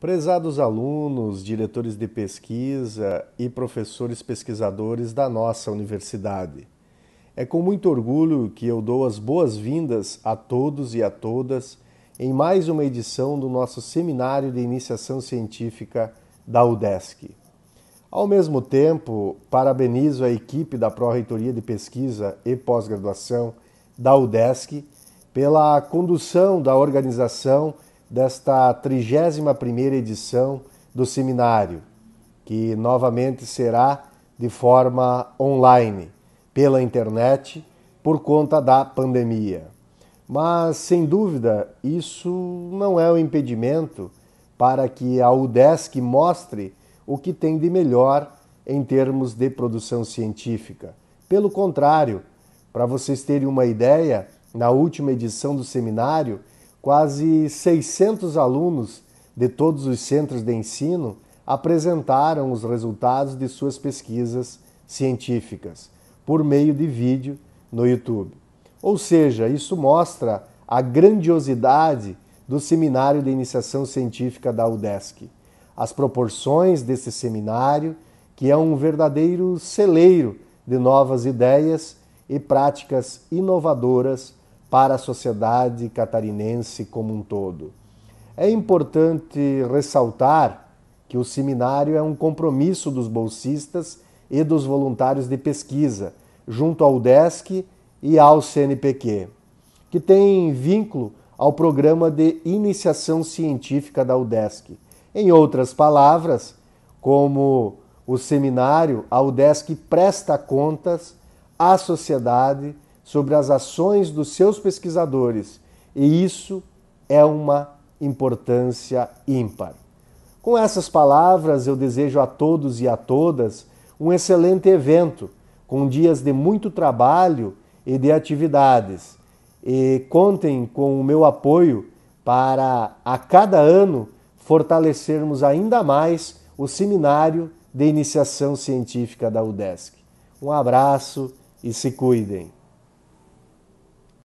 Prezados alunos, diretores de pesquisa e professores pesquisadores da nossa universidade, é com muito orgulho que eu dou as boas-vindas a todos e a todas em mais uma edição do nosso Seminário de Iniciação Científica da UDESC. Ao mesmo tempo, parabenizo a equipe da Pró-Reitoria de Pesquisa e Pós-Graduação da UDESC pela condução da organização desta 31ª edição do seminário, que novamente será de forma online, pela internet, por conta da pandemia. Mas, sem dúvida, isso não é um impedimento para que a UDESC mostre o que tem de melhor em termos de produção científica. Pelo contrário, para vocês terem uma ideia, na última edição do seminário, Quase 600 alunos de todos os centros de ensino apresentaram os resultados de suas pesquisas científicas por meio de vídeo no YouTube. Ou seja, isso mostra a grandiosidade do seminário de iniciação científica da UDESC. As proporções desse seminário, que é um verdadeiro celeiro de novas ideias e práticas inovadoras para a sociedade catarinense como um todo. É importante ressaltar que o seminário é um compromisso dos bolsistas e dos voluntários de pesquisa, junto ao DESC e ao CNPq, que tem vínculo ao programa de iniciação científica da UDESC. Em outras palavras, como o seminário, a UDESC presta contas à sociedade sobre as ações dos seus pesquisadores, e isso é uma importância ímpar. Com essas palavras, eu desejo a todos e a todas um excelente evento, com dias de muito trabalho e de atividades. E contem com o meu apoio para, a cada ano, fortalecermos ainda mais o seminário de iniciação científica da UDESC. Um abraço e se cuidem!